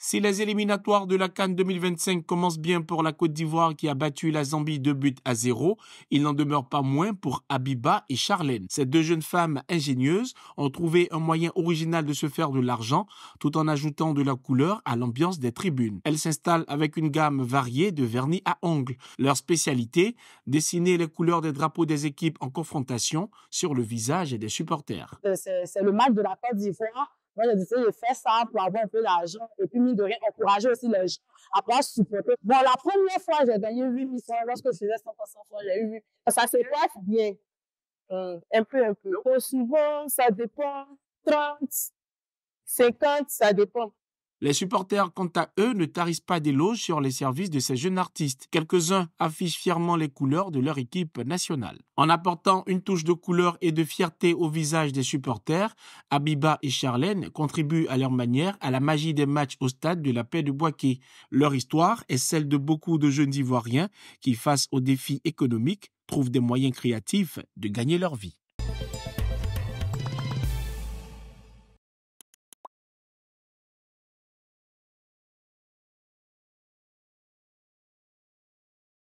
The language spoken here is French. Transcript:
Si les éliminatoires de la Cannes 2025 commencent bien pour la Côte d'Ivoire qui a battu la Zambie de buts à zéro, il n'en demeure pas moins pour Abiba et Charlène. Ces deux jeunes femmes ingénieuses ont trouvé un moyen original de se faire de l'argent tout en ajoutant de la couleur à l'ambiance des tribunes. Elles s'installent avec une gamme variée de vernis à ongles. Leur spécialité, dessiner les couleurs des drapeaux des équipes en confrontation sur le visage des supporters. Euh, c'est le match de la Côte d'Ivoire moi, je disais, de faire ça pour avoir un peu d'argent et puis, mine de rien, encourager aussi les gens à pouvoir supporter. Bon, la première fois, j'ai gagné 8 000 Lorsque je faisais 100 fois, j'ai eu 8 Ça se passe bien. Hum, un peu, un peu. Bon, souvent, ça dépend. 30, 50, ça dépend. Les supporters, quant à eux, ne tarissent pas d'éloges sur les services de ces jeunes artistes. Quelques-uns affichent fièrement les couleurs de leur équipe nationale. En apportant une touche de couleur et de fierté au visage des supporters, Abiba et Charlène contribuent à leur manière à la magie des matchs au stade de la paix de Boaké. Leur histoire est celle de beaucoup de jeunes Ivoiriens qui, face aux défis économiques, trouvent des moyens créatifs de gagner leur vie.